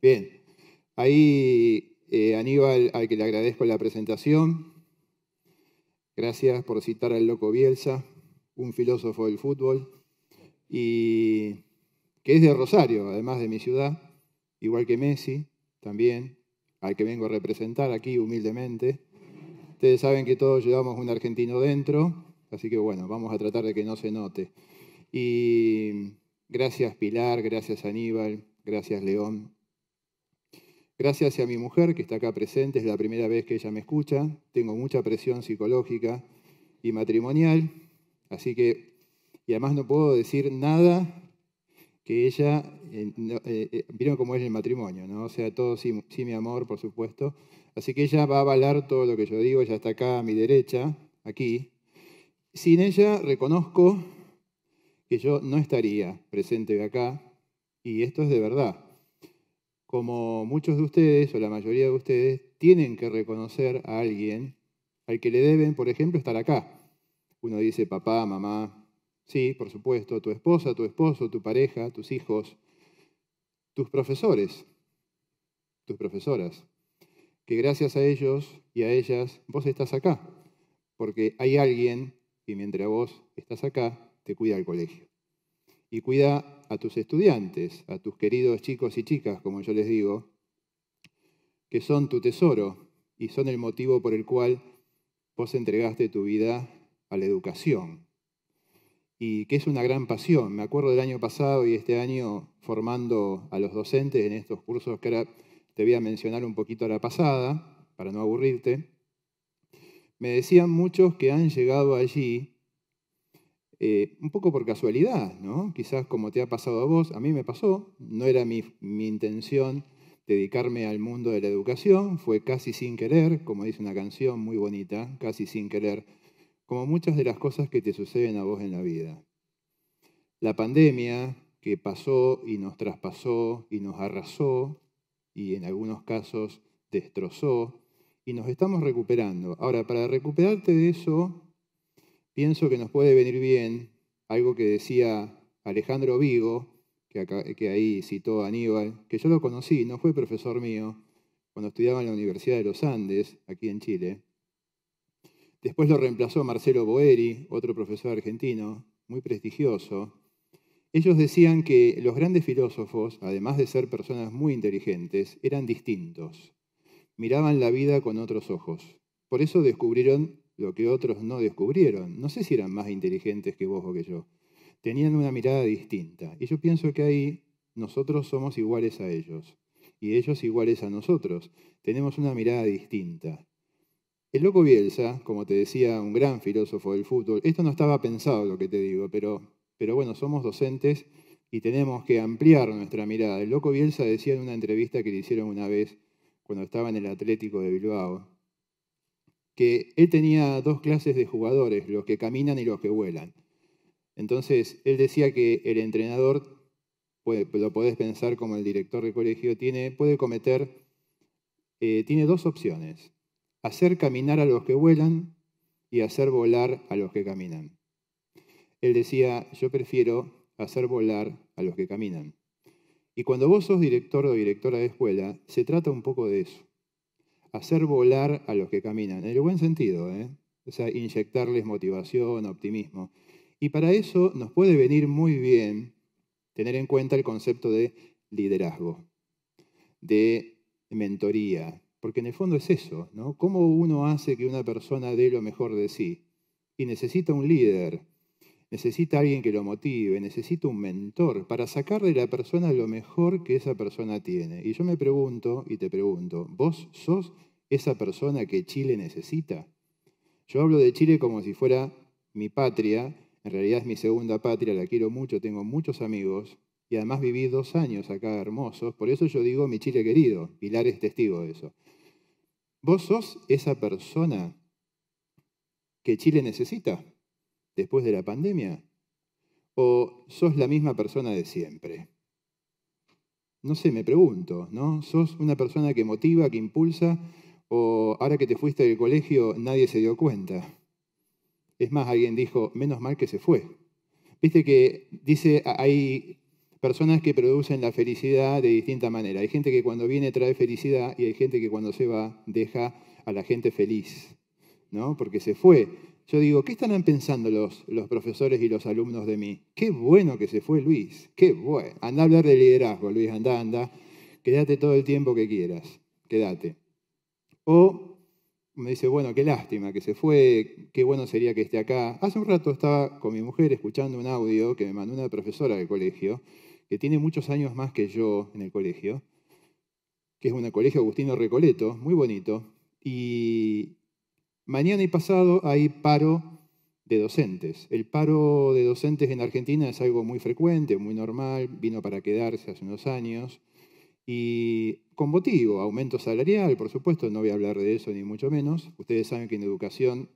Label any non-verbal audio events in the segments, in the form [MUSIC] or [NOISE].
Bien, ahí eh, Aníbal, al que le agradezco la presentación. Gracias por citar al loco Bielsa, un filósofo del fútbol, y que es de Rosario, además de mi ciudad, igual que Messi, también, al que vengo a representar aquí humildemente. Ustedes saben que todos llevamos un argentino dentro, así que bueno, vamos a tratar de que no se note. Y gracias Pilar, gracias Aníbal, gracias León, Gracias a mi mujer, que está acá presente, es la primera vez que ella me escucha. Tengo mucha presión psicológica y matrimonial, así que, y además no puedo decir nada que ella, eh, eh, eh cómo es el matrimonio, ¿no? O sea, todo sí, mi amor, por supuesto. Así que ella va a avalar todo lo que yo digo, ella está acá a mi derecha, aquí. Sin ella reconozco que yo no estaría presente acá, y esto es de verdad como muchos de ustedes o la mayoría de ustedes tienen que reconocer a alguien al que le deben, por ejemplo, estar acá. Uno dice papá, mamá, sí, por supuesto, tu esposa, tu esposo, tu pareja, tus hijos, tus profesores, tus profesoras, que gracias a ellos y a ellas vos estás acá, porque hay alguien que mientras vos estás acá te cuida el colegio y cuida a tus estudiantes, a tus queridos chicos y chicas, como yo les digo, que son tu tesoro y son el motivo por el cual vos entregaste tu vida a la educación, y que es una gran pasión. Me acuerdo del año pasado y este año formando a los docentes en estos cursos que ahora te voy a mencionar un poquito a la pasada, para no aburrirte. Me decían muchos que han llegado allí eh, un poco por casualidad, ¿no? Quizás como te ha pasado a vos, a mí me pasó, no era mi intención dedicarme al mundo de la educación, fue casi sin querer, como dice una canción muy bonita, casi sin querer, como muchas de las cosas que te suceden a vos en la vida. La pandemia que pasó y nos traspasó y nos arrasó y en algunos casos destrozó y nos estamos recuperando. Ahora, para recuperarte de eso, pienso que nos puede venir bien algo que decía Alejandro Vigo, que, ahí citó a Aníbal, que yo lo conocí, no fue profesor mío, cuando estudiaba en la Universidad de los Andes, aquí en Chile. Después lo reemplazó Marcelo Boeri, otro profesor argentino, muy prestigioso. Ellos decían que los grandes filósofos, además de ser personas muy inteligentes, eran distintos. Miraban la vida con otros ojos. Por eso descubrieron lo que otros no descubrieron. No sé si eran más inteligentes que vos o que yo. Tenían una mirada distinta. Y yo pienso que ahí nosotros somos iguales a ellos. Y ellos iguales a nosotros. Tenemos una mirada distinta. El loco Bielsa, como te decía, un gran filósofo del fútbol, esto no estaba pensado lo que te digo, pero, pero bueno, somos docentes y tenemos que ampliar nuestra mirada. El loco Bielsa decía en una entrevista que le hicieron una vez cuando estaba en el Atlético de Bilbao, que él tenía dos clases de jugadores, los que caminan y los que vuelan. Entonces, él decía que el entrenador, lo podés pensar como el director de colegio, tiene, puede cometer, eh, tiene dos opciones, hacer caminar a los que vuelan y hacer volar a los que caminan. Él decía, yo prefiero hacer volar a los que caminan. Y cuando vos sos director o directora de escuela, se trata un poco de eso hacer volar a los que caminan, en el buen sentido, ¿eh? o sea, inyectarles motivación, optimismo. Y para eso nos puede venir muy bien tener en cuenta el concepto de liderazgo, de mentoría, porque en el fondo es eso, ¿no? ¿Cómo uno hace que una persona dé lo mejor de sí? Y necesita un líder necesita alguien que lo motive, necesita un mentor para sacar de la persona lo mejor que esa persona tiene. Y yo me pregunto y te pregunto, ¿vos sos esa persona que Chile necesita? Yo hablo de Chile como si fuera mi patria, en realidad es mi segunda patria, la quiero mucho, tengo muchos amigos y además viví dos años acá hermosos, por eso yo digo mi Chile querido, Pilar es testigo de eso. ¿Vos sos esa persona que Chile necesita? después de la pandemia? ¿O sos la misma persona de siempre? No sé, me pregunto, ¿no? ¿Sos una persona que motiva, que impulsa? ¿O ahora que te fuiste del colegio nadie se dio cuenta? Es más, alguien dijo, menos mal que se fue. Viste que dice, hay personas que producen la felicidad de distinta manera. Hay gente que cuando viene trae felicidad y hay gente que cuando se va deja a la gente feliz, ¿no? Porque se fue. Yo digo, ¿qué estarán pensando los, los profesores y los alumnos de mí? Qué bueno que se fue Luis, qué bueno. Anda a hablar de liderazgo, Luis, anda, anda. Quédate todo el tiempo que quieras, quédate. O me dice, bueno, qué lástima que se fue, qué bueno sería que esté acá. Hace un rato estaba con mi mujer escuchando un audio que me mandó una profesora del colegio, que tiene muchos años más que yo en el colegio, que es un colegio Agustino Recoleto, muy bonito, y Mañana y pasado hay paro de docentes. El paro de docentes en Argentina es algo muy frecuente, muy normal, vino para quedarse hace unos años. Y con motivo, aumento salarial, por supuesto, no voy a hablar de eso ni mucho menos. Ustedes saben que en educación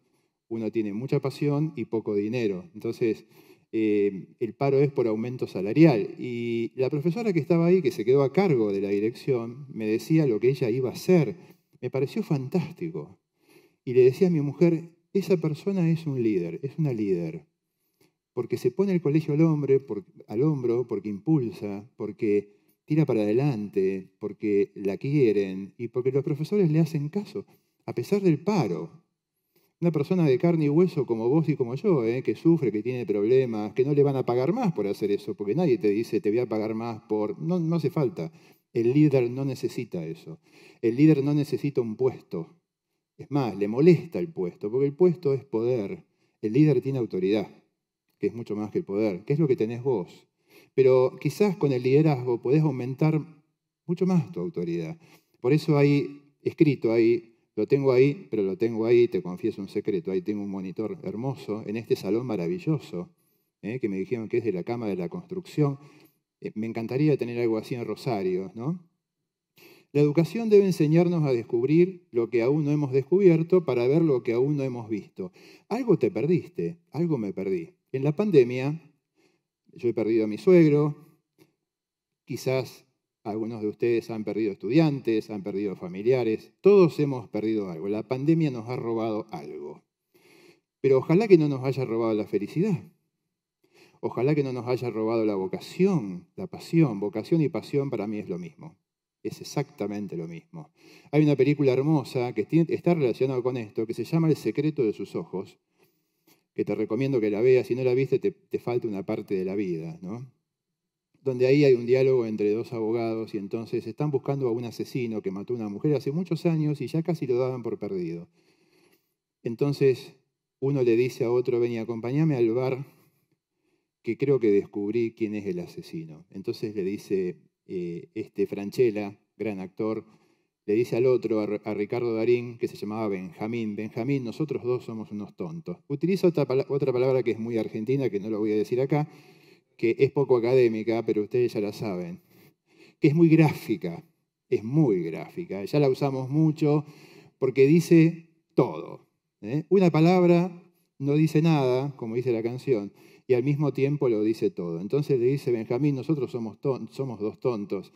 uno tiene mucha pasión y poco dinero. Entonces, eh, el paro es por aumento salarial. Y la profesora que estaba ahí, que se quedó a cargo de la dirección, me decía lo que ella iba a hacer. Me pareció fantástico. Y le decía a mi mujer, esa persona es un líder, es una líder, porque se pone el colegio al, hombro, porque impulsa, porque tira para adelante, porque la quieren y porque los profesores le hacen caso, a pesar del paro. Una persona de carne y hueso como vos y como yo, ¿eh? que sufre, que tiene problemas, que no le van a pagar más por hacer eso, porque nadie te dice te voy a pagar más por... No, no hace falta. El líder no necesita eso. El líder no necesita un puesto. Es más, le molesta el puesto, porque el puesto es poder. El líder tiene autoridad, que es mucho más que el poder, que es lo que tenés vos. Pero quizás con el liderazgo podés aumentar mucho más tu autoridad. Por eso hay escrito ahí, lo tengo ahí, pero lo tengo ahí, te confieso un secreto, ahí tengo un monitor hermoso en este salón maravilloso, ¿eh? que me dijeron que es de la Cama de la Construcción. Eh, me encantaría tener algo así en Rosario, ¿no? La educación debe enseñarnos a descubrir lo que aún no hemos descubierto para ver lo que aún no hemos visto. Algo te perdiste, algo me perdí. En la pandemia, yo he perdido a mi suegro, quizás algunos de ustedes han perdido estudiantes, han perdido familiares, todos hemos perdido algo. La pandemia nos ha robado algo. Pero ojalá que no nos haya robado la felicidad. Ojalá que no nos haya robado la vocación, la pasión. Vocación y pasión para mí es lo mismo es exactamente lo mismo. Hay una película hermosa que está relacionada con esto, que se llama El secreto de sus ojos, que te recomiendo que la veas. Si no la viste, te, falta una parte de la vida, ¿no? Donde ahí hay un diálogo entre dos abogados y entonces están buscando a un asesino que mató a una mujer hace muchos años y ya casi lo daban por perdido. Entonces uno le dice a otro, ven y acompáñame al bar que creo que descubrí quién es el asesino. Entonces le dice, eh, este Franchella, gran actor, le dice al otro, a, Ricardo Darín, que se llamaba Benjamín, Benjamín, nosotros dos somos unos tontos. Utiliza otra, palabra que es muy argentina, que no lo voy a decir acá, que es poco académica, pero ustedes ya la saben, que es muy gráfica, es muy gráfica, ya la usamos mucho porque dice todo. ¿eh? Una palabra no dice nada, como dice la canción, y al mismo tiempo lo dice todo. Entonces le dice, Benjamín, nosotros somos, dos tontos.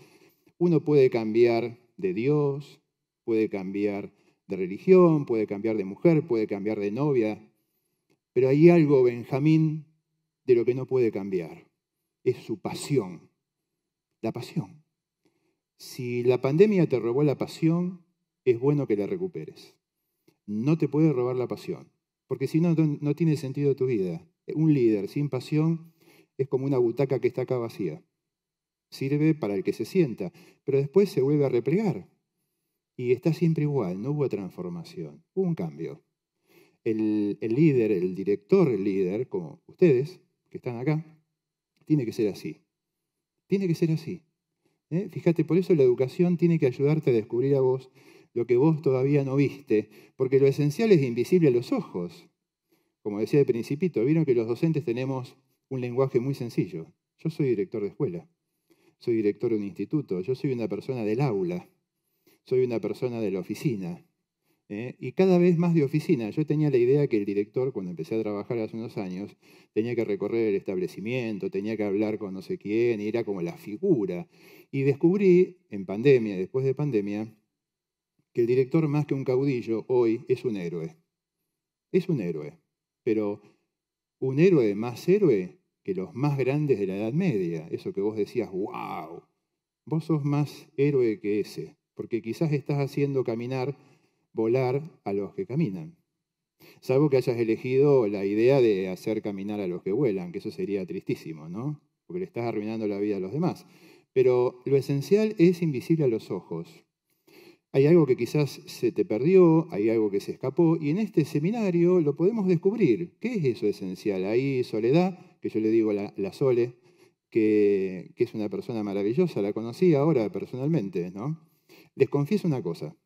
Uno puede cambiar de Dios, puede cambiar de religión, puede cambiar de mujer, puede cambiar de novia, pero hay algo, Benjamín, de lo que no puede cambiar. Es su pasión, la pasión. Si la pandemia te robó la pasión, es bueno que la recuperes. No te puede robar la pasión, porque si no, no tiene sentido tu vida. Un líder sin pasión es como una butaca que está acá vacía. Sirve para el que se sienta, pero después se vuelve a replegar. Y está siempre igual, no hubo transformación, hubo un cambio. El, líder, el director, el líder, como ustedes que están acá, tiene que ser así. Tiene que ser así. ¿eh? Fíjate, por eso la educación tiene que ayudarte a descubrir a vos lo que vos todavía no viste, porque lo esencial es invisible a los ojos. Como decía de principito, vieron que los docentes tenemos un lenguaje muy sencillo. Yo soy director de escuela, soy director de un instituto, yo soy una persona del aula, soy una persona de la oficina. ¿eh? Y cada vez más de oficina. Yo tenía la idea que el director, cuando empecé a trabajar hace unos años, tenía que recorrer el establecimiento, tenía que hablar con no sé quién, y era como la figura. Y descubrí, en pandemia, después de pandemia, que el director, más que un caudillo, hoy es un héroe. Es un héroe pero un héroe más héroe que los más grandes de la Edad Media, eso que vos decías, wow, vos sos más héroe que ese, porque quizás estás haciendo caminar, volar a los que caminan. Salvo que hayas elegido la idea de hacer caminar a los que vuelan, que eso sería tristísimo, ¿no? Porque le estás arruinando la vida a los demás. Pero lo esencial es invisible a los ojos. Hay algo que quizás se te perdió, hay algo que se escapó, y en este seminario lo podemos descubrir. ¿Qué es eso esencial? Ahí Soledad, que yo le digo la, la Sole, que, que, es una persona maravillosa, la conocí ahora personalmente, ¿no? Les confieso una cosa.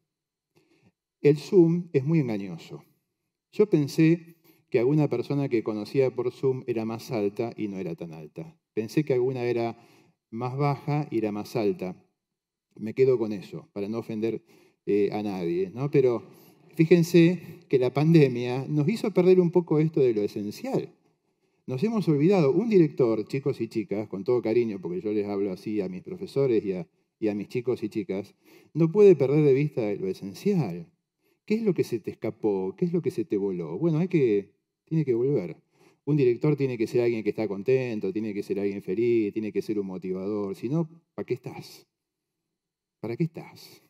El Zoom es muy engañoso. Yo pensé que alguna persona que conocía por Zoom era más alta y no era tan alta. Pensé que alguna era más baja y era más alta. Me quedo con eso, para no ofender eh, a nadie, ¿no? Pero fíjense que la pandemia nos hizo perder un poco esto de lo esencial. Nos hemos olvidado, un director, chicos y chicas, con todo cariño, porque yo les hablo así a mis profesores y a, mis chicos y chicas, no puede perder de vista lo esencial. ¿Qué es lo que se te escapó? ¿Qué es lo que se te voló? Bueno, hay que, tiene que volver. Un director tiene que ser alguien que está contento, tiene que ser alguien feliz, tiene que ser un motivador. Si no, ¿para qué estás? ¿Para qué estás?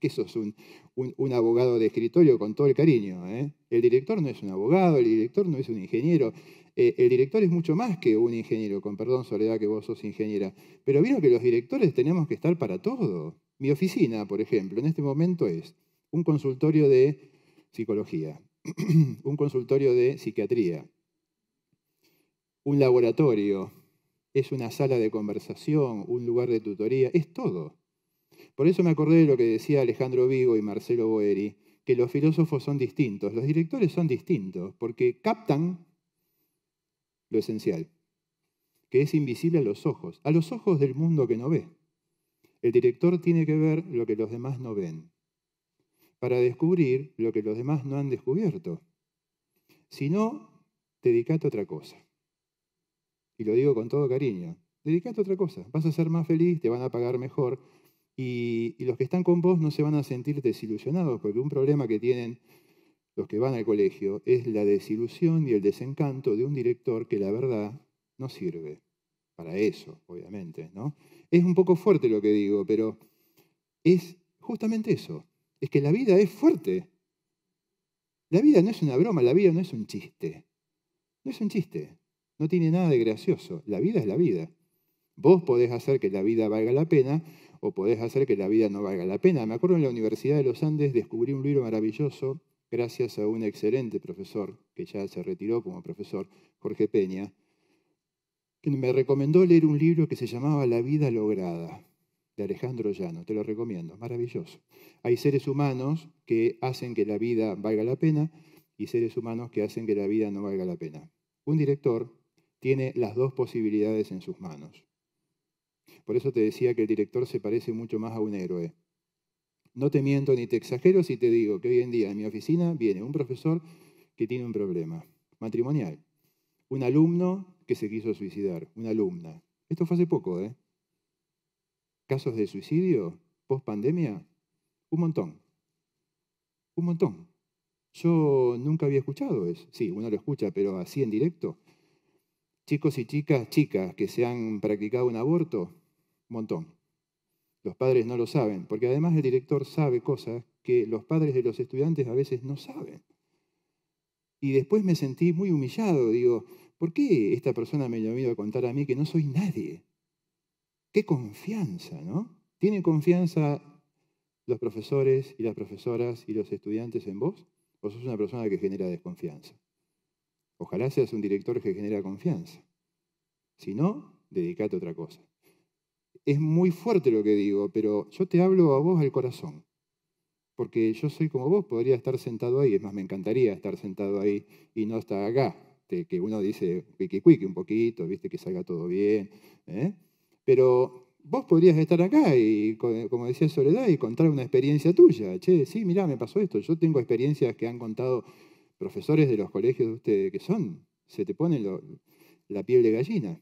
que sos un, un, abogado de escritorio con todo el cariño. ¿eh? El director no es un abogado, el director no es un ingeniero. Eh, el director es mucho más que un ingeniero, con perdón, Soledad, que vos sos ingeniera. Pero vieron que los directores tenemos que estar para todo. Mi oficina, por ejemplo, en este momento es un consultorio de psicología, [CLEARS THROAT] un consultorio de psiquiatría, un laboratorio, es una sala de conversación, un lugar de tutoría, es todo. Por eso me acordé de lo que decía Alejandro Vigo y Marcelo Boeri, que los filósofos son distintos, los directores son distintos, porque captan lo esencial, que es invisible a los ojos, a los ojos del mundo que no ve. El director tiene que ver lo que los demás no ven, para descubrir lo que los demás no han descubierto. Si no, dedicate a otra cosa. Y lo digo con todo cariño, dedicate a otra cosa, vas a ser más feliz, te van a pagar mejor, y, los que están con vos no se van a sentir desilusionados, porque un problema que tienen los que van al colegio es la desilusión y el desencanto de un director que la verdad no sirve para eso, obviamente. ¿no? Es un poco fuerte lo que digo, pero es justamente eso. Es que la vida es fuerte. La vida no es una broma, la vida no es un chiste. No es un chiste. No tiene nada de gracioso. La vida es la vida. Vos podés hacer que la vida valga la pena o podés hacer que la vida no valga la pena. Me acuerdo en la Universidad de los Andes descubrí un libro maravilloso gracias a un excelente profesor, que ya se retiró como profesor, Jorge Peña, que me recomendó leer un libro que se llamaba La vida lograda, de Alejandro Llano. Te lo recomiendo, maravilloso. Hay seres humanos que hacen que la vida valga la pena y seres humanos que hacen que la vida no valga la pena. Un director tiene las dos posibilidades en sus manos. Por eso te decía que el director se parece mucho más a un héroe. No te miento ni te exagero si te digo que hoy en día en mi oficina viene un profesor que tiene un problema matrimonial. Un alumno que se quiso suicidar, una alumna. Esto fue hace poco, ¿eh? Casos de suicidio, post pandemia, un montón. Un montón. Yo nunca había escuchado eso. Sí, uno lo escucha, pero así en directo chicos y chicas, chicas que se han practicado un aborto, un montón. Los padres no lo saben, porque además el director sabe cosas que los padres de los estudiantes a veces no saben. Y después me sentí muy humillado, digo, ¿por qué esta persona me ha venido a contar a mí que no soy nadie? Qué confianza, ¿no? ¿Tienen confianza los profesores y las profesoras y los estudiantes en vos? ¿O sos una persona que genera desconfianza? Ojalá seas un director que genera confianza. Si no, dedicate a otra cosa. Es muy fuerte lo que digo, pero yo te hablo a vos al corazón. Porque yo soy como vos, podría estar sentado ahí, es más, me encantaría estar sentado ahí y no estar acá. Que uno dice quick, un poquito, viste que salga todo bien. ¿eh? Pero vos podrías estar acá y, como decía Soledad, y contar una experiencia tuya. Che, sí, mirá, me pasó esto. Yo tengo experiencias que han contado profesores de los colegios de ustedes que son, se te pone la piel de gallina,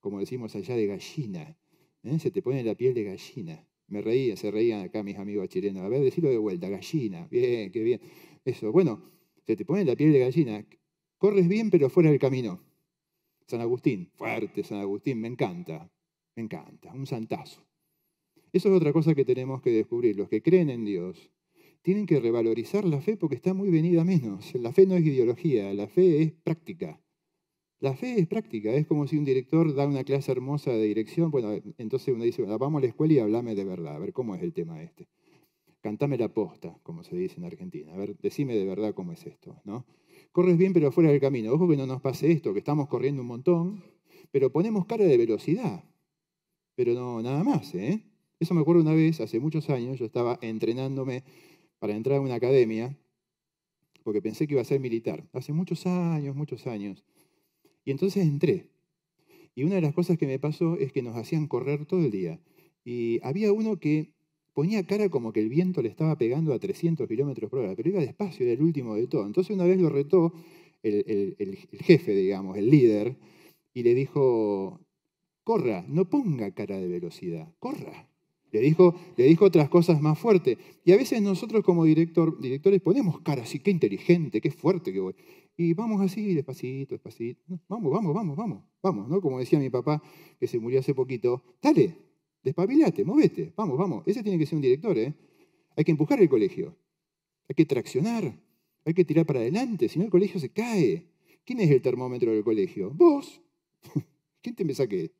como decimos allá de gallina, ¿eh? se te pone la piel de gallina. Me reía, se reían acá mis amigos chilenos. A ver, decirlo de vuelta, gallina, bien, qué bien. Eso, bueno, se te pone la piel de gallina. Corres bien, pero fuera del camino. San Agustín, fuerte San Agustín, me encanta, me encanta, un santazo. Eso es otra cosa que tenemos que descubrir. Los que creen en Dios tienen que revalorizar la fe porque está muy venida menos. La fe no es ideología, la fe es práctica. La fe es práctica, es como si un director da una clase hermosa de dirección, bueno, entonces uno dice, vamos a la escuela y hablame de verdad, a ver cómo es el tema este. Cantame la posta, como se dice en Argentina, a ver, decime de verdad cómo es esto, ¿no? Corres bien pero fuera del camino, ojo que no nos pase esto, que estamos corriendo un montón, pero ponemos cara de velocidad, pero no nada más, ¿eh? Eso me acuerdo una vez, hace muchos años, yo estaba entrenándome para entrar a una academia, porque pensé que iba a ser militar, hace muchos años, muchos años. Y entonces entré. Y una de las cosas que me pasó es que nos hacían correr todo el día. Y había uno que ponía cara como que el viento le estaba pegando a 300 kilómetros por hora, pero iba despacio, era el último de todo. Entonces una vez lo retó el, el jefe, digamos, el líder, y le dijo, corra, no ponga cara de velocidad, corra. Le dijo, le dijo otras cosas más fuertes. Y a veces nosotros como director, directores ponemos cara así, qué inteligente, qué fuerte que voy. Y vamos así, despacito, despacito. Vamos, vamos, vamos, vamos, vamos, ¿no? Como decía mi papá, que se murió hace poquito, dale, despabilate, movete, vamos, vamos. Ese tiene que ser un director, ¿eh? Hay que empujar el colegio, hay que traccionar, hay que tirar para adelante, si no el colegio se cae. ¿Quién es el termómetro del colegio? Vos. [LAUGHS] ¿Quién te me saqué?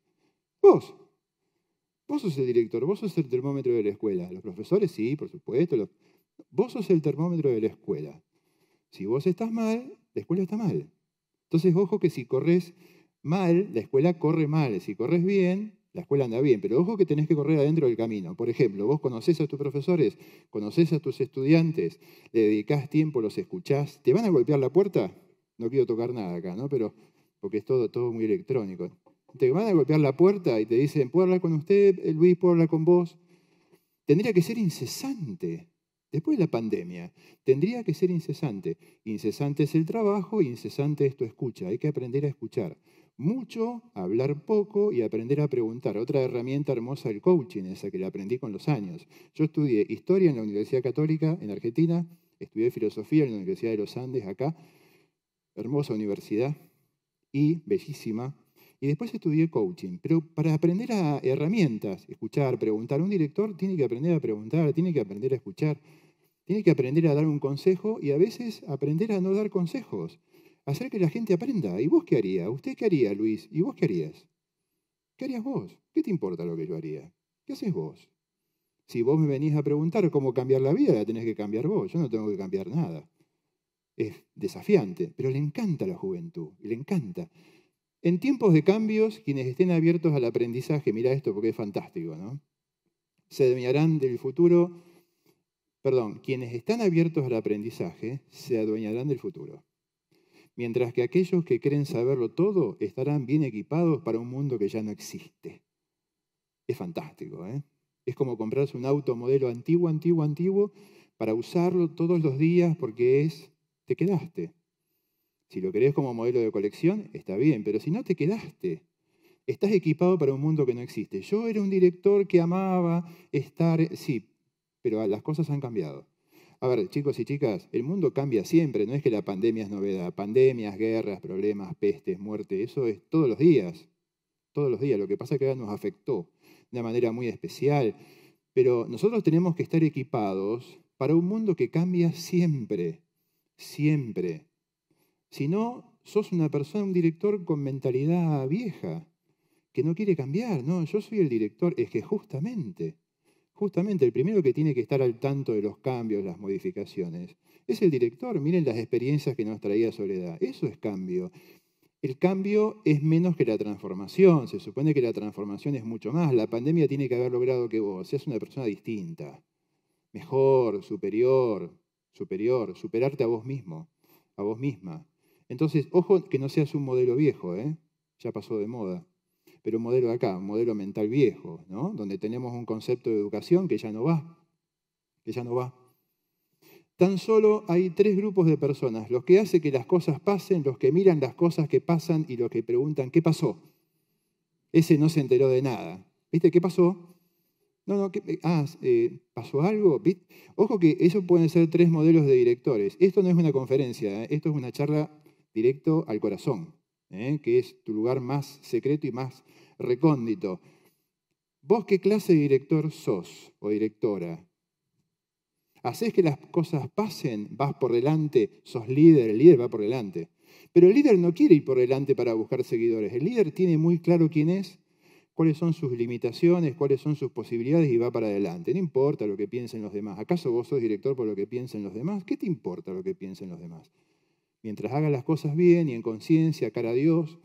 Vos. Vos sos el director, vos sos el termómetro de la escuela. Los profesores sí, por supuesto. Vos sos el termómetro de la escuela. Si vos estás mal, la escuela está mal. Entonces, ojo que si corres mal, la escuela corre mal. Si corres bien, la escuela anda bien. Pero ojo que tenés que correr adentro del camino. Por ejemplo, vos conocés a tus profesores, conocés a tus estudiantes, le dedicás tiempo, los escuchás. ¿Te van a golpear la puerta? No quiero tocar nada acá, ¿no? Pero porque es todo, todo muy electrónico te van a golpear la puerta y te dicen, ¿puedo hablar con usted, eh, Luis? ¿Puedo hablar con vos? Tendría que ser incesante. Después de la pandemia, tendría que ser incesante. Incesante es el trabajo, incesante es tu escucha. Hay que aprender a escuchar mucho, hablar poco y aprender a preguntar. Otra herramienta hermosa el coaching, esa que la aprendí con los años. Yo estudié historia en la Universidad Católica, en Argentina, estudié filosofía en la Universidad de los Andes, acá, hermosa universidad y bellísima y después estudié coaching. Pero para aprender a herramientas, escuchar, preguntar, un director tiene que aprender a preguntar, tiene que aprender a escuchar, tiene que aprender a dar un consejo y a veces aprender a no dar consejos, hacer que la gente aprenda. ¿Y vos qué haría? ¿Usted qué haría, Luis? ¿Y vos qué harías? ¿Qué harías vos? ¿Qué te importa lo que yo haría? ¿Qué haces vos? Si vos me venís a preguntar cómo cambiar la vida, la tenés que cambiar vos. Yo no tengo que cambiar nada. Es desafiante, pero le encanta la juventud, le encanta. En tiempos de cambios, quienes estén abiertos al aprendizaje, mira esto porque es fantástico, ¿no? Se adueñarán del futuro, perdón, quienes están abiertos al aprendizaje se adueñarán del futuro. Mientras que aquellos que creen saberlo todo estarán bien equipados para un mundo que ya no existe. Es fantástico, ¿eh? Es como comprarse un auto modelo antiguo, antiguo, antiguo, para usarlo todos los días porque es, te quedaste. Si lo querés como modelo de colección, está bien, pero si no te quedaste, estás equipado para un mundo que no existe. Yo era un director que amaba estar, sí, pero las cosas han cambiado. A ver, chicos y chicas, el mundo cambia siempre, no es que la pandemia es novedad. Pandemias, guerras, problemas, pestes, muerte, eso es todos los días. Todos los días. Lo que pasa es que ahora nos afectó de una manera muy especial. Pero nosotros tenemos que estar equipados para un mundo que cambia siempre. Siempre. Si no, sos una persona, un director con mentalidad vieja, que no quiere cambiar, no, yo soy el director, es que justamente, justamente el primero que tiene que estar al tanto de los cambios, las modificaciones, es el director, miren las experiencias que nos traía Soledad, eso es cambio. El cambio es menos que la transformación, se supone que la transformación es mucho más, la pandemia tiene que haber logrado que vos seas una persona distinta, mejor, superior, superior, superarte a vos mismo, a vos misma. Entonces, ojo que no seas un modelo viejo, ¿eh? ya pasó de moda, pero un modelo acá, un modelo mental viejo, ¿no? donde tenemos un concepto de educación que ya no va, que ya no va. Tan solo hay tres grupos de personas, los que hacen que las cosas pasen, los que miran las cosas que pasan y los que preguntan, ¿qué pasó? Ese no se enteró de nada. ¿Viste qué pasó? No, no, ah, eh, ¿pasó algo? Ojo que eso pueden ser tres modelos de directores. Esto no es una conferencia, ¿eh? esto es una charla directo al corazón, ¿eh? que es tu lugar más secreto y más recóndito. ¿Vos qué clase de director sos o directora? Hacés que las cosas pasen, vas por delante, sos líder, el líder va por delante. Pero el líder no quiere ir por delante para buscar seguidores. El líder tiene muy claro quién es, cuáles son sus limitaciones, cuáles son sus posibilidades y va para adelante. No importa lo que piensen los demás. ¿Acaso vos sos director por lo que piensen los demás? ¿Qué te importa lo que piensen los demás? mientras haga las cosas bien y en conciencia, cara a Dios,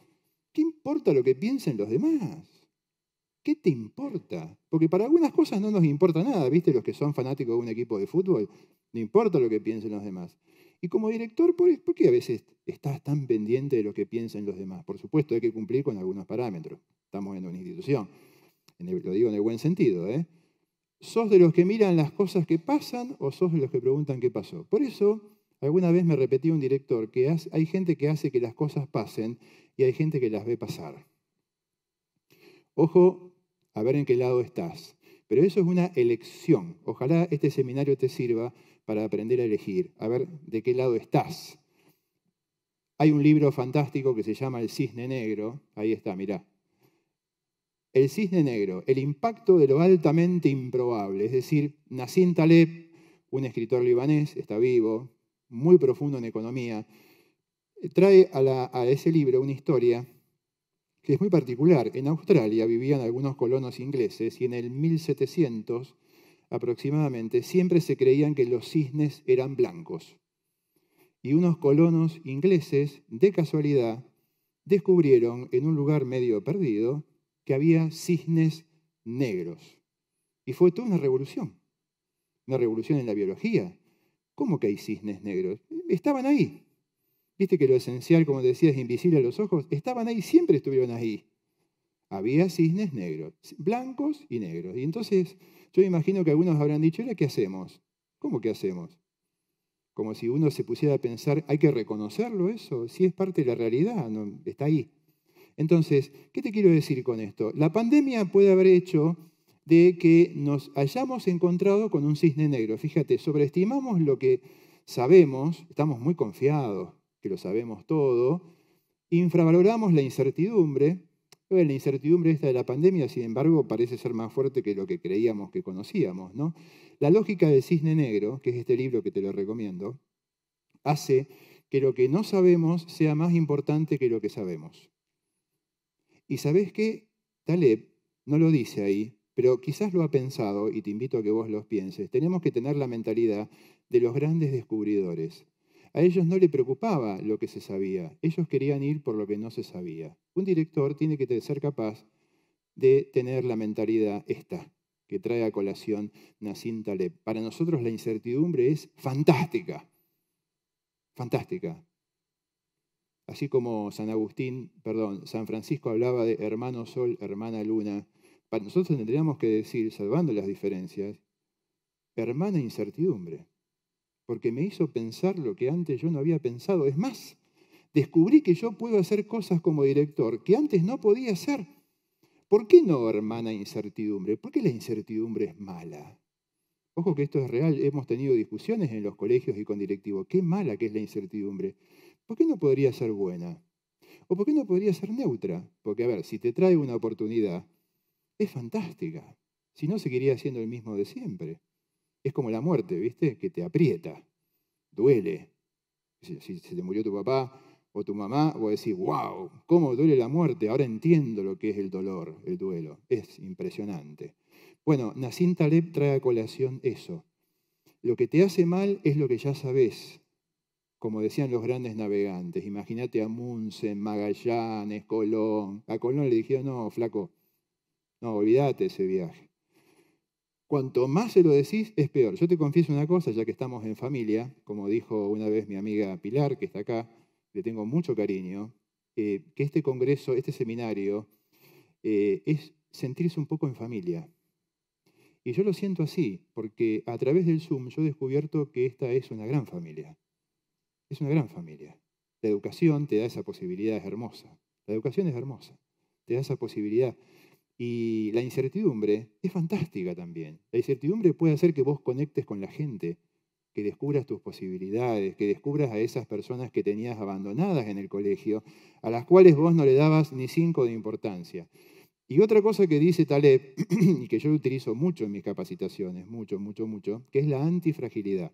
¿qué importa lo que piensen los demás? ¿Qué te importa? Porque para algunas cosas no nos importa nada, ¿viste? Los que son fanáticos de un equipo de fútbol, no importa lo que piensen los demás. Y como director, ¿por qué a veces estás tan pendiente de lo que piensen los demás? Por supuesto, hay que cumplir con algunos parámetros. Estamos en una institución. En el, lo digo en el buen sentido, ¿eh? ¿Sos de los que miran las cosas que pasan o sos de los que preguntan qué pasó? Por eso, Alguna vez me repetía un director que hay gente que hace que las cosas pasen y hay gente que las ve pasar. Ojo a ver en qué lado estás, pero eso es una elección. Ojalá este seminario te sirva para aprender a elegir, a ver de qué lado estás. Hay un libro fantástico que se llama El Cisne Negro, ahí está, mirá. El Cisne Negro, el impacto de lo altamente improbable, es decir, Nassim Taleb, un escritor libanés, está vivo, muy profundo en economía, eh, trae a, a ese libro una historia que es muy particular. En Australia vivían algunos colonos ingleses y en el 1700 aproximadamente siempre se creían que los cisnes eran blancos. Y unos colonos ingleses, de casualidad, descubrieron en un lugar medio perdido que había cisnes negros. Y fue toda una revolución. Una revolución en la biología, ¿Cómo que hay cisnes negros? Estaban ahí. Viste que lo esencial, como decía, es invisible a los ojos. Estaban ahí, siempre estuvieron ahí. Había cisnes negros, blancos y negros. Y entonces yo imagino que algunos habrán dicho, ¿y qué hacemos? ¿Cómo que hacemos? Como si uno se pusiera a pensar, hay que reconocerlo eso, si es parte de la realidad, no, está ahí. Entonces, ¿qué te quiero decir con esto? La pandemia puede haber hecho de que nos hayamos encontrado con un cisne negro. Fíjate, sobreestimamos lo que sabemos, estamos muy confiados que lo sabemos todo, infravaloramos la incertidumbre, la incertidumbre esta de la pandemia, sin embargo, parece ser más fuerte que lo que creíamos que conocíamos. ¿no? La lógica del cisne negro, que es este libro que te lo recomiendo, hace que lo que no sabemos sea más importante que lo que sabemos. ¿Y sabes qué? Taleb no lo dice ahí, pero quizás lo ha pensado, y te invito a que vos lo pienses, tenemos que tener la mentalidad de los grandes descubridores. A ellos no le preocupaba lo que se sabía, ellos querían ir por lo que no se sabía. Un director tiene que ser capaz de tener la mentalidad esta, que trae a colación Nassim Taleb. Para nosotros la incertidumbre es fantástica, fantástica. Así como San Agustín, perdón, San Francisco hablaba de hermano sol, hermana luna, nosotros tendríamos que decir, salvando las diferencias, hermana incertidumbre, porque me hizo pensar lo que antes yo no había pensado. Es más, descubrí que yo puedo hacer cosas como director que antes no podía hacer. ¿Por qué no, hermana incertidumbre? ¿Por qué la incertidumbre es mala? Ojo que esto es real, hemos tenido discusiones en los colegios y con directivos. Qué mala que es la incertidumbre. ¿Por qué no podría ser buena? ¿O por qué no podría ser neutra? Porque, a ver, si te trae una oportunidad, es fantástica. Si no, seguiría siendo el mismo de siempre. Es como la muerte, ¿viste? Que te aprieta, duele. Si, se te murió tu papá o tu mamá, vos decís, wow, ¿cómo duele la muerte? Ahora entiendo lo que es el dolor, el duelo. Es impresionante. Bueno, Nassim Taleb trae a colación eso. Lo que te hace mal es lo que ya sabes, como decían los grandes navegantes. Imagínate a Munsen, Magallanes, Colón. A Colón le dijeron, no, flaco, no, olvídate ese viaje. Cuanto más se lo decís, es peor. Yo te confieso una cosa, ya que estamos en familia, como dijo una vez mi amiga Pilar, que está acá, le tengo mucho cariño, eh, que este congreso, este seminario, eh, es sentirse un poco en familia. Y yo lo siento así, porque a través del Zoom yo he descubierto que esta es una gran familia. Es una gran familia. La educación te da esa posibilidad, es hermosa. La educación es hermosa, te da esa posibilidad. Y la incertidumbre es fantástica también. La incertidumbre puede hacer que vos conectes con la gente, que descubras tus posibilidades, que descubras a esas personas que tenías abandonadas en el colegio, a las cuales vos no le dabas ni cinco de importancia. Y otra cosa que dice Taleb, [CLEARS THROAT] y que yo utilizo mucho en mis capacitaciones, mucho, mucho, mucho, que es la antifragilidad,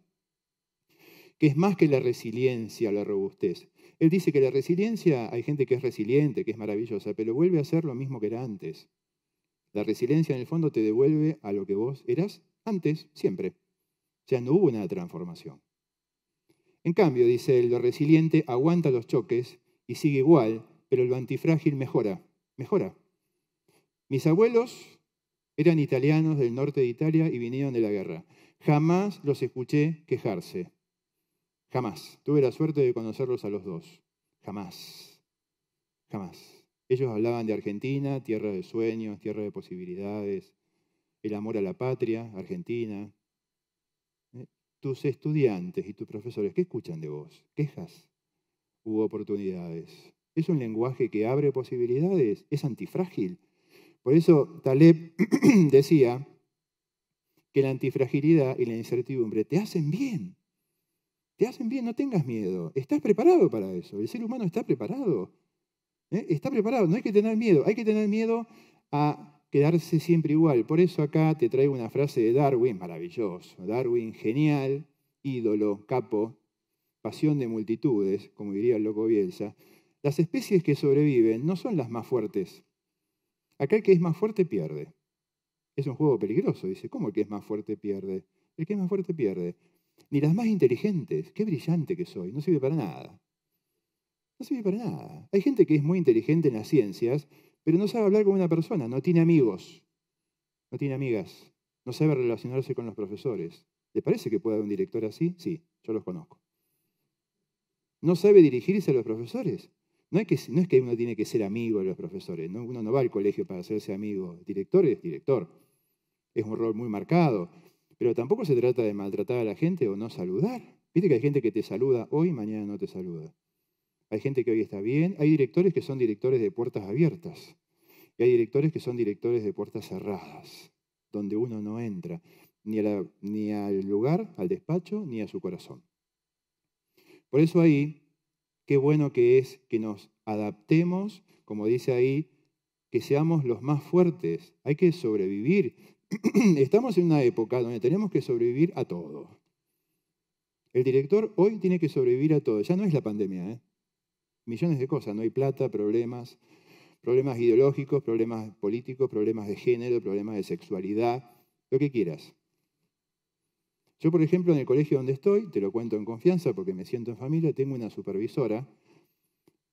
que es más que la resiliencia, la robustez. Él dice que la resiliencia, hay gente que es resiliente, que es maravillosa, pero vuelve a ser lo mismo que era antes. La resiliencia en el fondo te devuelve a lo que vos eras antes, siempre. Ya sea, no hubo una transformación. En cambio, dice lo resiliente aguanta los choques y sigue igual, pero lo antifrágil mejora, mejora. Mis abuelos eran italianos del norte de Italia y vinieron de la guerra. Jamás los escuché quejarse. Jamás. Tuve la suerte de conocerlos a los dos. Jamás. Jamás. Ellos hablaban de Argentina, tierra de sueños, tierra de posibilidades, el amor a la patria, Argentina. Eh, tus estudiantes y tus profesores, ¿qué escuchan de vos? ¿Quejas u oportunidades? Es un lenguaje que abre posibilidades, es antifrágil. Por eso Taleb [CLEARS THROAT] decía que la antifragilidad y la incertidumbre te hacen bien. Te hacen bien, no tengas miedo. Estás preparado para eso. El ser humano está preparado. ¿Eh? Está preparado, no hay que tener miedo, hay que tener miedo a quedarse siempre igual. Por eso acá te traigo una frase de Darwin, maravilloso, Darwin genial, ídolo, capo, pasión de multitudes, como diría el loco Bielsa. Las especies que sobreviven no son las más fuertes. Acá el que es más fuerte pierde. Es un juego peligroso, dice. ¿Cómo el que es más fuerte pierde? El que es más fuerte pierde. Ni las más inteligentes. Qué brillante que soy. No sirve para nada. No sirve para nada. Hay gente que es muy inteligente en las ciencias, pero no sabe hablar con una persona, no tiene amigos, no tiene amigas, no sabe relacionarse con los profesores. ¿Te parece que puede haber un director así? Sí, yo los conozco. No sabe dirigirse a los profesores. No, hay que, no es que uno tiene que ser amigo de los profesores, uno no va al colegio para hacerse amigo. Director es director. Es un rol muy marcado. Pero tampoco se trata de maltratar a la gente o no saludar. Viste que hay gente que te saluda hoy y mañana no te saluda. Hay gente que hoy está bien, hay directores que son directores de puertas abiertas y hay directores que son directores de puertas cerradas, donde uno no entra ni, al lugar, al despacho, ni a su corazón. Por eso ahí, qué bueno que es que nos adaptemos, como dice ahí, que seamos los más fuertes. Hay que sobrevivir. [CLEARS THROAT] Estamos en una época donde tenemos que sobrevivir a todo. El director hoy tiene que sobrevivir a todo. Ya no es la pandemia, ¿eh? millones de cosas, no hay plata, problemas, problemas ideológicos, problemas políticos, problemas de género, problemas de sexualidad, lo que quieras. Yo, por ejemplo, en el colegio donde estoy, te lo cuento en confianza porque me siento en familia, tengo una supervisora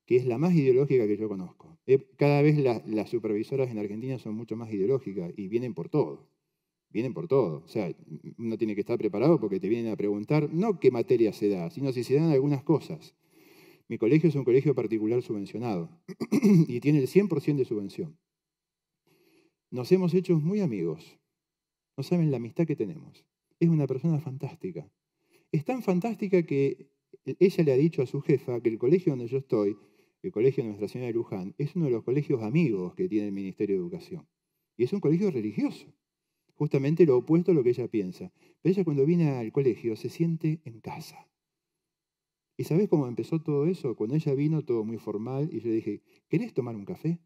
que es la más ideológica que yo conozco. Eh, cada vez las supervisoras en Argentina son mucho más ideológicas y vienen por todo. Vienen por todo. O sea, uno tiene que estar preparado porque te vienen a preguntar no qué materia se da, sino si se dan algunas cosas. Mi colegio es un colegio particular subvencionado [CLEARS THROAT] y tiene el 100% de subvención. Nos hemos hecho muy amigos. No saben la amistad que tenemos. Es una persona fantástica. Es tan fantástica que ella le ha dicho a su jefa que el colegio donde yo estoy, el colegio de Nuestra Señora de Luján, es uno de los colegios amigos que tiene el Ministerio de Educación. Y es un colegio religioso. Justamente lo opuesto a lo que ella piensa. Pero ella cuando viene al colegio se siente en casa. ¿Y sabes cómo empezó todo eso? Cuando ella vino, todo muy formal, y yo le dije, ¿querés tomar un café?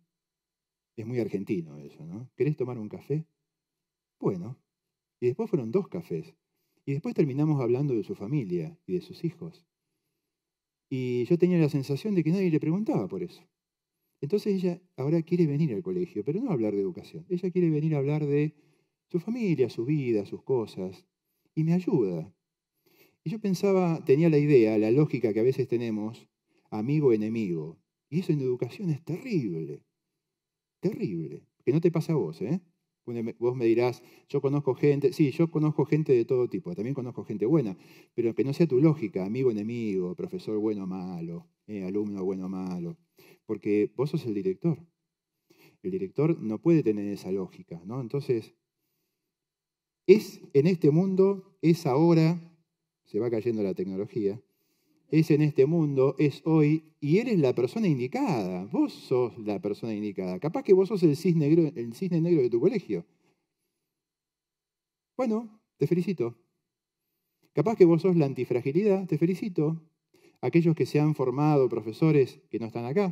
Es muy argentino eso, ¿no? ¿Querés tomar un café? Bueno. Y después fueron dos cafés. Y después terminamos hablando de su familia y de sus hijos. Y yo tenía la sensación de que nadie le preguntaba por eso. Entonces ella ahora quiere venir al colegio, pero no hablar de educación. Ella quiere venir a hablar de su familia, su vida, sus cosas. Y me ayuda. Y yo pensaba, tenía la idea, la lógica que a veces tenemos, amigo-enemigo. Y eso en educación es terrible, terrible. Que no te pasa a vos, ¿eh? Vos me dirás, yo conozco gente, sí, yo conozco gente de todo tipo, también conozco gente buena, pero que no sea tu lógica, amigo-enemigo, profesor bueno malo, eh, alumno bueno malo, porque vos sos el director. El director no puede tener esa lógica, ¿no? Entonces, es en este mundo, es ahora, se va cayendo la tecnología, es en este mundo, es hoy, y eres la persona indicada. Vos sos la persona indicada. Capaz que vos sos el cisne negro, el cisne negro de tu colegio. Bueno, te felicito. Capaz que vos sos la antifragilidad, te felicito. Aquellos que se han formado, profesores que no están acá,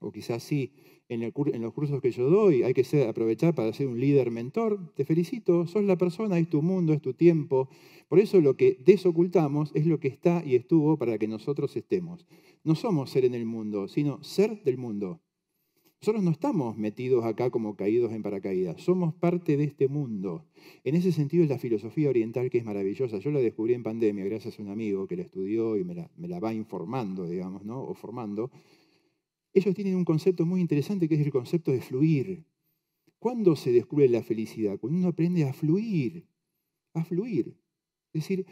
o quizás sí, en, los cursos que yo doy hay que aprovechar para ser un líder mentor. Te felicito, sos la persona, es tu mundo, es tu tiempo. Por eso lo que desocultamos es lo que está y estuvo para que nosotros estemos. No somos ser en el mundo, sino ser del mundo. Nosotros no estamos metidos acá como caídos en paracaídas, somos parte de este mundo. En ese sentido es la filosofía oriental que es maravillosa. Yo la descubrí en pandemia gracias a un amigo que la estudió y me la, me la va informando, digamos, ¿no? o formando ellos tienen un concepto muy interesante que es el concepto de fluir. ¿Cuándo se descubre la felicidad? Cuando uno aprende a fluir, a fluir. Es decir,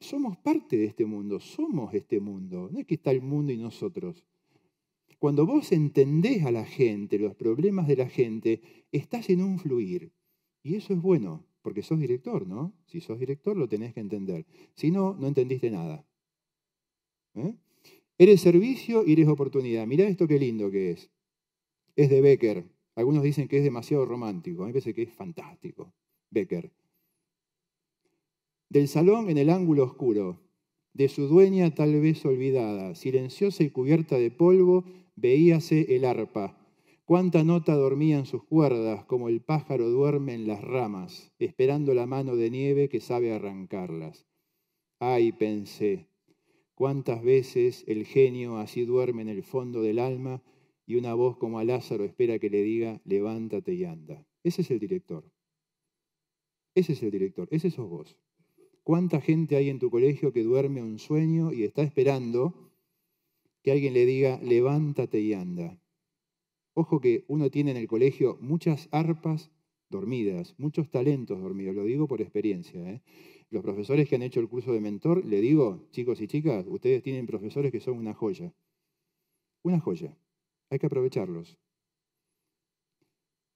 somos parte de este mundo, somos este mundo, no es que está el mundo y nosotros. Cuando vos entendés a la gente, los problemas de la gente, estás en un fluir. Y eso es bueno, porque sos director, ¿no? Si sos director lo tenés que entender. Si no, no entendiste nada. ¿Eh? Eres servicio y eres oportunidad. Mira esto qué lindo que es. Es de Becker. Algunos dicen que es demasiado romántico. A mí me parece que es fantástico. Becker. Del salón en el ángulo oscuro, de su dueña tal vez olvidada, silenciosa y cubierta de polvo, veíase el arpa. Cuánta nota dormía en sus cuerdas, como el pájaro duerme en las ramas, esperando la mano de nieve que sabe arrancarlas. Ay, pensé, cuántas veces el genio así duerme en el fondo del alma y una voz como a Lázaro espera que le diga, levántate y anda. Ese es el director. Ese es el director, ese sos vos. ¿Cuánta gente hay en tu colegio que duerme un sueño y está esperando que alguien le diga, levántate y anda? Ojo que uno tiene en el colegio muchas arpas dormidas, muchos talentos dormidos, lo digo por experiencia. ¿eh? Los profesores que han hecho el curso de mentor, le digo, chicos y chicas, ustedes tienen profesores que son una joya. Una joya. Hay que aprovecharlos.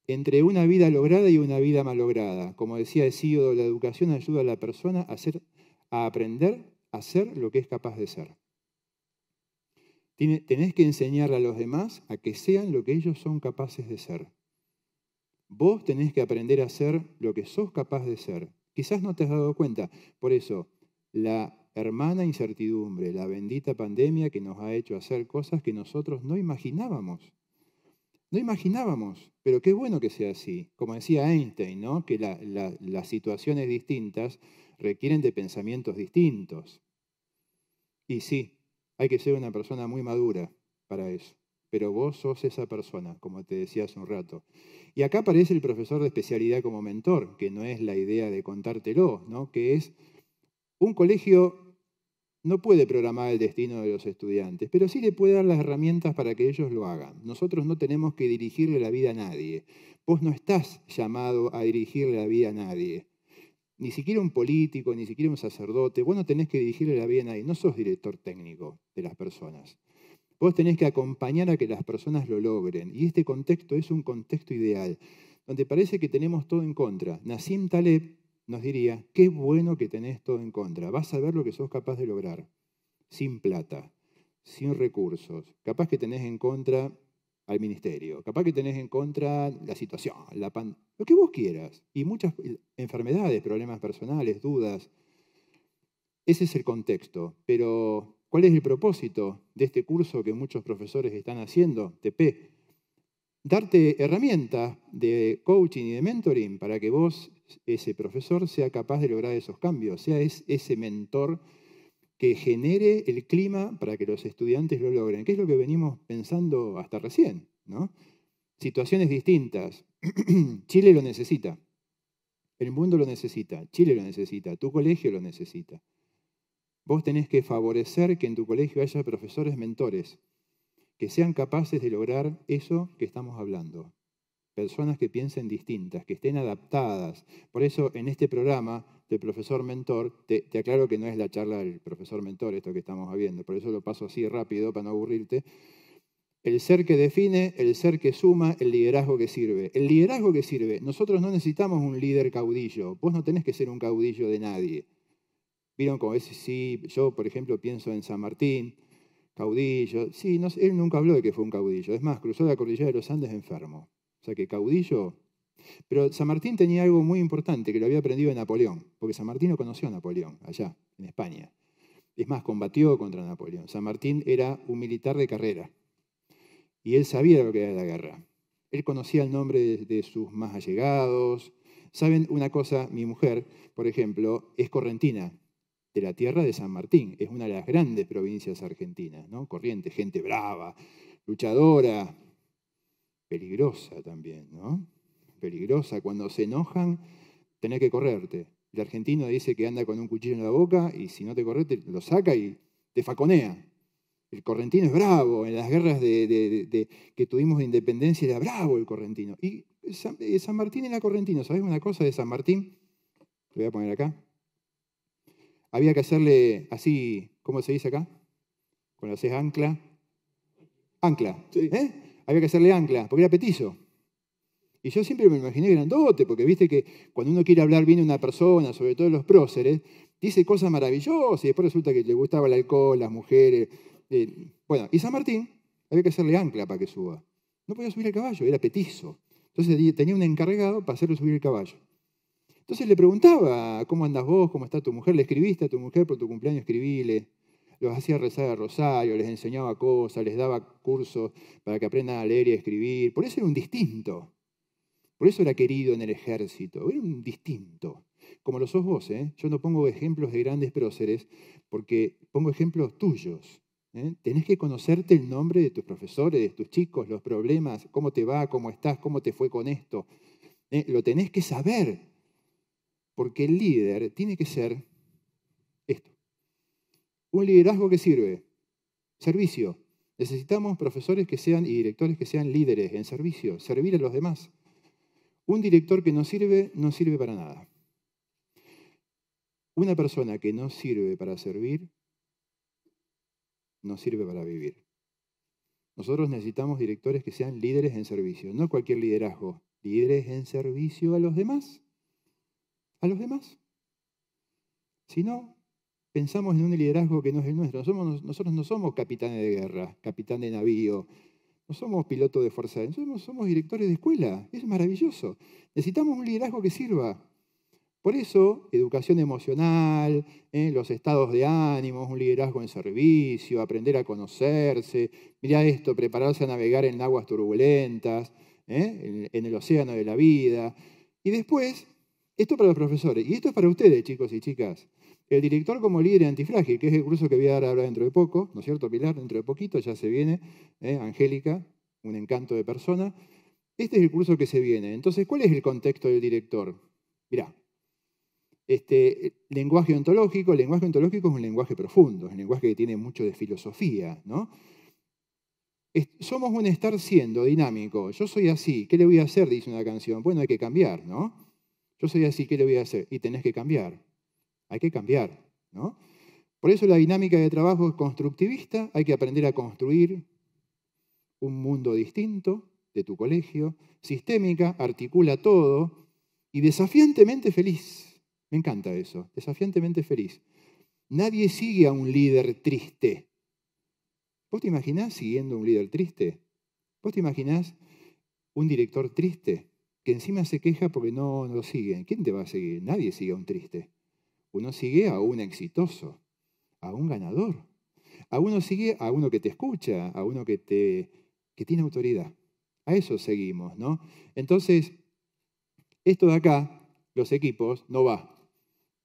Entre una vida lograda y una vida malograda. Como decía Hesíodo, e la educación ayuda a la persona a, a aprender a ser lo que es capaz de ser. Tenés que enseñar a los demás a que sean lo que ellos son capaces de ser. Vos tenés que aprender a ser lo que sos capaz de ser. Quizás no te has dado cuenta. Por eso, la hermana incertidumbre, la bendita pandemia que nos ha hecho hacer cosas que nosotros no imaginábamos. No imaginábamos, pero qué bueno que sea así. Como decía Einstein, ¿no? que las situaciones distintas requieren de pensamientos distintos. Y sí, hay que ser una persona muy madura para eso pero vos sos esa persona, como te decía hace un rato. Y acá aparece el profesor de especialidad como mentor, que no es la idea de contártelo, ¿no? que es un colegio no puede programar el destino de los estudiantes, pero sí le puede dar las herramientas para que ellos lo hagan. Nosotros no tenemos que dirigirle la vida a nadie. Vos no estás llamado a dirigirle la vida a nadie. Ni siquiera un político, ni siquiera un sacerdote. Vos no tenés que dirigirle la vida a nadie. No sos director técnico de las personas. Vos tenés que acompañar a que las personas lo logren. Y este contexto es un contexto ideal, donde parece que tenemos todo en contra. Nassim Taleb nos diría, qué bueno que tenés todo en contra. Vas a ver lo que sos capaz de lograr, sin plata, sin recursos. Capaz que tenés en contra al ministerio, capaz que tenés en contra la situación, la pan lo que vos quieras. Y muchas enfermedades, problemas personales, dudas. Ese es el contexto. Pero ¿Cuál es el propósito de este curso que muchos profesores están haciendo, TP? Darte herramientas de coaching y de mentoring para que vos, ese profesor, sea capaz de lograr esos cambios, sea ese mentor que genere el clima para que los estudiantes lo logren, ¿Qué es lo que venimos pensando hasta recién. Situaciones distintas. [CLEARS THROAT] Chile lo necesita. El mundo lo necesita, Chile lo necesita, tu colegio lo necesita. Vos tenés que favorecer que en tu colegio haya profesores mentores que sean capaces de lograr eso que estamos hablando. Personas que piensen distintas, que estén adaptadas. Por eso en este programa del profesor mentor, te, aclaro que no es la charla del profesor mentor esto que estamos viendo, por eso lo paso así rápido para no aburrirte. El ser que define, el ser que suma, el liderazgo que sirve. El liderazgo que sirve. Nosotros no necesitamos un líder caudillo. Vos no tenés que ser un caudillo de nadie. Vieron como ese sí, yo por ejemplo pienso en San Martín, caudillo. Sí, no, él nunca habló de que fue un caudillo. Es más, cruzó la cordillera de los Andes enfermo. O sea que caudillo. Pero San Martín tenía algo muy importante que lo había aprendido de Napoleón, porque San Martín no conoció a Napoleón allá, en España. Es más, combatió contra Napoleón. San Martín era un militar de carrera y él sabía lo que era la guerra. Él conocía el nombre de sus más allegados. Saben una cosa, mi mujer, por ejemplo, es correntina, de la tierra de San Martín. Es una de las grandes provincias argentinas, ¿no? Corriente, gente brava, luchadora, peligrosa también, ¿no? Peligrosa. Cuando se enojan, tenés que correrte. El argentino dice que anda con un cuchillo en la boca y si no te corres, te lo saca y te faconea. El correntino es bravo, en las guerras de, que tuvimos de independencia era bravo el correntino. Y San, Martín eh, Martín era correntino, ¿sabés una cosa de San Martín? Lo voy a poner acá había que hacerle así, ¿cómo se dice acá? Cuando haces ancla. Ancla, ¿eh? Había que hacerle ancla, porque era petizo. Y yo siempre me imaginé grandote, porque viste que cuando uno quiere hablar bien una persona, sobre todo los próceres, dice cosas maravillosas y después resulta que le gustaba el alcohol, las mujeres. Eh, bueno, y San Martín había que hacerle ancla para que suba. No podía subir el caballo, era petizo. Entonces tenía un encargado para hacerle subir el caballo. Entonces le preguntaba, ¿cómo andas vos? ¿Cómo está tu mujer? Le escribiste a tu mujer por tu cumpleaños, escribile. Los hacía rezar a rosario, les enseñaba cosas, les daba cursos para que aprendan a leer y a escribir. Por eso era un distinto. Por eso era querido en el ejército. Era un distinto. Como lo sos vos, ¿eh? Yo no pongo ejemplos de grandes próceres porque pongo ejemplos tuyos. ¿eh? Tenés que conocerte el nombre de tus profesores, de tus chicos, los problemas, cómo te va, cómo estás, cómo te fue con esto. ¿eh? Lo tenés que saber porque el líder tiene que ser esto. Un liderazgo que sirve. Servicio. Necesitamos profesores que sean y directores que sean líderes en servicio, servir a los demás. Un director que no sirve, no sirve para nada. Una persona que no sirve para servir, no sirve para vivir. Nosotros necesitamos directores que sean líderes en servicio, no cualquier liderazgo, líderes en servicio a los demás a los demás. Si no, pensamos en un liderazgo que no es el nuestro. nosotros no somos capitanes de guerra, capitán de navío, no somos pilotos de fuerza, somos, somos directores de escuela. Es maravilloso. Necesitamos un liderazgo que sirva. Por eso, educación emocional, ¿eh? los estados de ánimo, un liderazgo en servicio, aprender a conocerse, mira esto, prepararse a navegar en aguas turbulentas, ¿eh? en el océano de la vida. Y después, esto es para los profesores y esto es para ustedes, chicos y chicas. El director como líder antifrágil, que es el curso que voy a dar ahora dentro de poco, ¿no es cierto, Pilar? Dentro de poquito ya se viene, ¿eh? Angélica, un encanto de persona. Este es el curso que se viene. Entonces, ¿cuál es el contexto del director? Mirá, este, lenguaje ontológico, el lenguaje ontológico es un lenguaje profundo, es un lenguaje que tiene mucho de filosofía, ¿no? somos un estar siendo dinámico, yo soy así, ¿qué le voy a hacer? Dice una canción, bueno, hay que cambiar, ¿no? Yo soy así, ¿qué le voy a hacer? Y tenés que cambiar. Hay que cambiar, ¿no? Por eso la dinámica de trabajo es constructivista, hay que aprender a construir un mundo distinto de tu colegio, sistémica, articula todo y desafiantemente feliz. Me encanta eso, desafiantemente feliz. Nadie sigue a un líder triste. ¿Vos te imaginás siguiendo un líder triste? ¿Vos te imaginás un director triste? que encima se queja porque no, lo siguen. ¿Quién te va a seguir? Nadie sigue a un triste. Uno sigue a un exitoso, a un ganador. A uno sigue a uno que te escucha, a uno que, te, que tiene autoridad. A eso seguimos, ¿no? Entonces, esto de acá, los equipos, no va.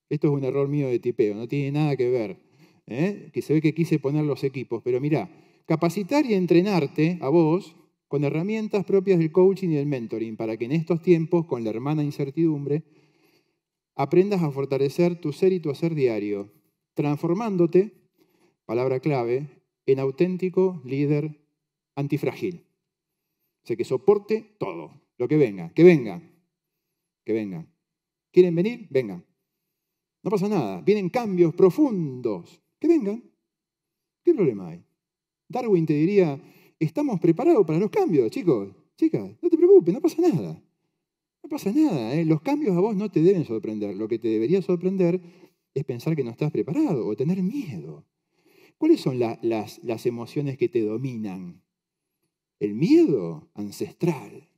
Esto es un error mío de tipeo, no tiene nada que ver. ¿eh? Que se ve que quise poner los equipos, pero mirá, capacitar y entrenarte a vos con herramientas propias del coaching y del mentoring, para que en estos tiempos, con la hermana incertidumbre, aprendas a fortalecer tu ser y tu hacer diario, transformándote, palabra clave, en auténtico líder antifrágil. O sea, que soporte todo, lo que venga, que venga, que venga. ¿Quieren venir? Vengan. No pasa nada. Vienen cambios profundos. Que vengan. ¿Qué problema hay? Darwin te diría, estamos preparados para los cambios, chicos, chicas, no te preocupes, no pasa nada. No pasa nada, ¿eh? los cambios a vos no te deben sorprender. Lo que te debería sorprender es pensar que no estás preparado o tener miedo. ¿Cuáles son las, emociones que te dominan? El miedo ancestral,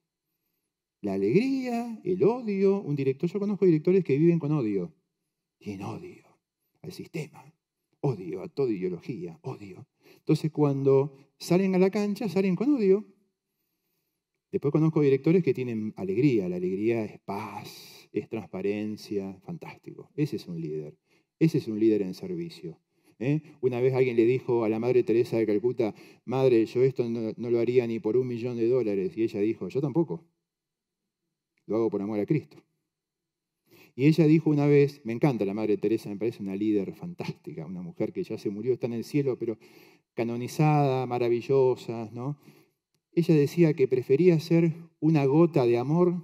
la alegría, el odio. Un director, yo conozco directores que viven con odio. Tienen odio al sistema, odio a toda ideología, odio. Entonces, cuando salen a la cancha, salen con odio. Después conozco directores que tienen alegría. La alegría es paz, es transparencia, fantástico. Ese es un líder. Ese es un líder en servicio. ¿eh? Una vez alguien le dijo a la Madre Teresa de Calcuta, Madre, yo esto no, no lo haría ni por un millón de dólares. Y ella dijo, yo tampoco. Lo hago por amor a Cristo. Y ella dijo una vez, me encanta la Madre Teresa, me parece una líder fantástica, una mujer que ya se murió, está en el cielo, pero canonizada, maravillosa, ¿no? Ella decía que prefería ser una gota de amor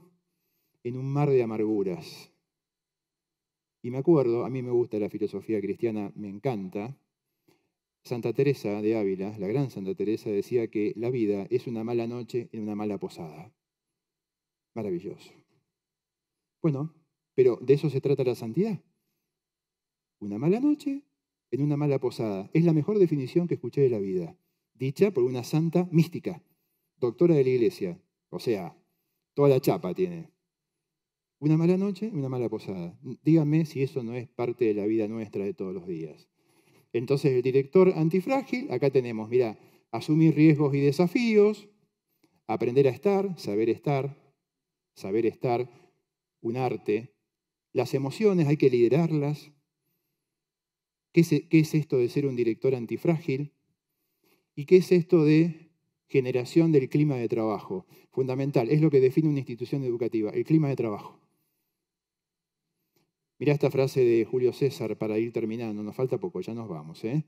en un mar de amarguras. Y me acuerdo, a mí me gusta la filosofía cristiana, me encanta. Santa Teresa de Ávila, la gran Santa Teresa, decía que la vida es una mala noche en una mala posada. Maravilloso. Bueno, pero de eso se trata la santidad. Una mala noche en una mala posada. Es la mejor definición que escuché de la vida, dicha por una santa mística, doctora de la iglesia. O sea, toda la chapa tiene. Una mala noche, una mala posada. Díganme si eso no es parte de la vida nuestra de todos los días. Entonces el director antifrágil, acá tenemos, mira, asumir riesgos y desafíos, aprender a estar, saber estar, saber estar, un arte. Las emociones hay que liderarlas, e-, ¿Qué es, esto de ser un director antifrágil? ¿Y qué es esto de generación del clima de trabajo? Fundamental, es lo que define una institución educativa, el clima de trabajo. Mirá esta frase de Julio César para ir terminando, nos falta poco, ya nos vamos. ¿eh?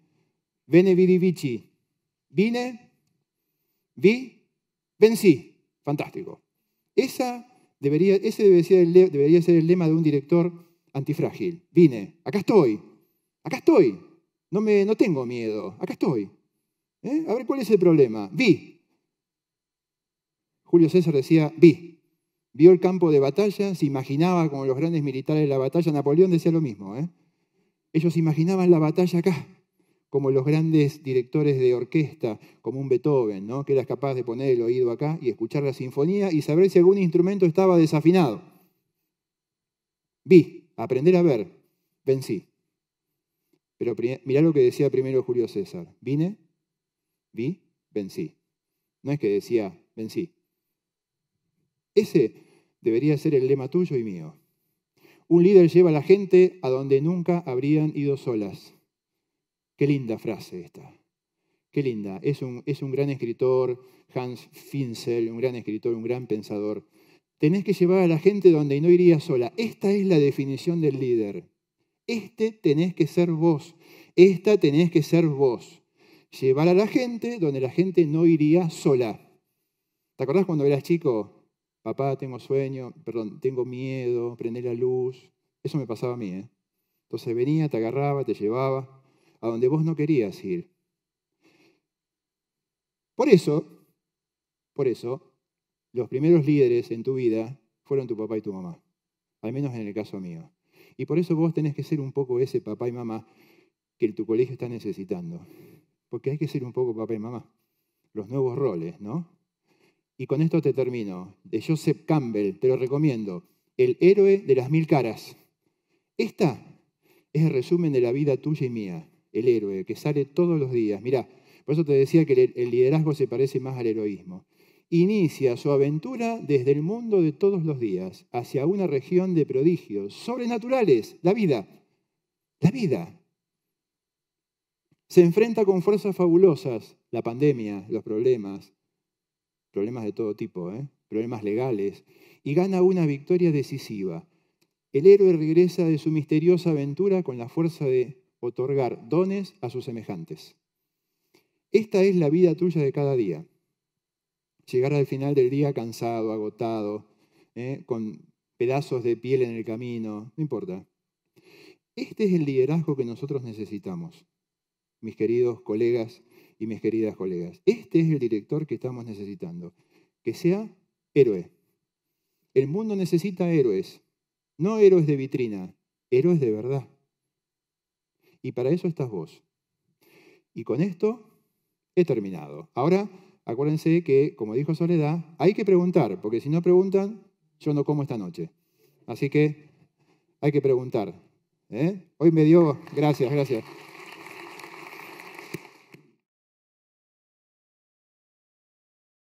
Bene vici. Vine, vi, vencí. Fantástico. Esa debería, ese debería debería ser el lema de un director antifrágil. Vine, acá estoy, Acá estoy. No, me, no tengo miedo. Acá estoy. ¿Eh? A ver, ¿cuál es el problema? Vi. Julio César decía, vi. Vio el campo de batalla, se imaginaba como los grandes militares la batalla. Napoleón decía lo mismo. ¿eh? Ellos imaginaban la batalla acá, como los grandes directores de orquesta, como un Beethoven, ¿no? que eras capaz de poner el oído acá y escuchar la sinfonía y saber si algún instrumento estaba desafinado. Vi, aprender a ver, vencí. Pero mirá lo que decía primero Julio César. Vine, vi, vencí. No es que decía, vencí. Ese debería ser el lema tuyo y mío. Un líder lleva a la gente a donde nunca habrían ido solas. Qué linda frase esta. Qué linda. Es un, es un gran escritor, Hans Finzel, un gran escritor, un gran pensador. Tenés que llevar a la gente donde no iría sola. Esta es la definición del líder. Este tenés que ser vos, esta tenés que ser vos. Llevar a la gente donde la gente no iría sola. ¿Te acordás cuando eras chico? Papá, tengo sueño, perdón, tengo miedo, prende la luz. Eso me pasaba a mí, ¿eh? Entonces venía, te agarraba, te llevaba a donde vos no querías ir. Por eso, por eso, los primeros líderes en tu vida fueron tu papá y tu mamá, al menos en el caso mío. Y por eso vos tenés que ser un poco ese papá y mamá que tu colegio está necesitando. Porque hay que ser un poco papá y mamá. Los nuevos roles, ¿no? Y con esto te termino. De Joseph Campbell, te lo recomiendo. El héroe de las mil caras. Esta es el resumen de la vida tuya y mía. El héroe que sale todos los días. Mirá, por eso te decía que el liderazgo se parece más al heroísmo inicia su aventura desde el mundo de todos los días hacia una región de prodigios sobrenaturales, la vida, la vida. Se enfrenta con fuerzas fabulosas, la pandemia, los problemas, problemas de todo tipo, ¿eh? problemas legales, y gana una victoria decisiva. El héroe regresa de su misteriosa aventura con la fuerza de otorgar dones a sus semejantes. Esta es la vida tuya de cada día llegar al final del día cansado, agotado, ¿eh? con pedazos de piel en el camino, no importa. Este es el liderazgo que nosotros necesitamos, mis queridos colegas y mis queridas colegas. Este es el director que estamos necesitando, que sea héroe. El mundo necesita héroes, no héroes de vitrina, héroes de verdad. Y para eso estás vos. Y con esto he terminado. Ahora acuérdense que, como dijo Soledad, hay que preguntar, porque si no preguntan, yo no como esta noche. Así que hay que preguntar. ¿eh? Hoy me dio, gracias, gracias.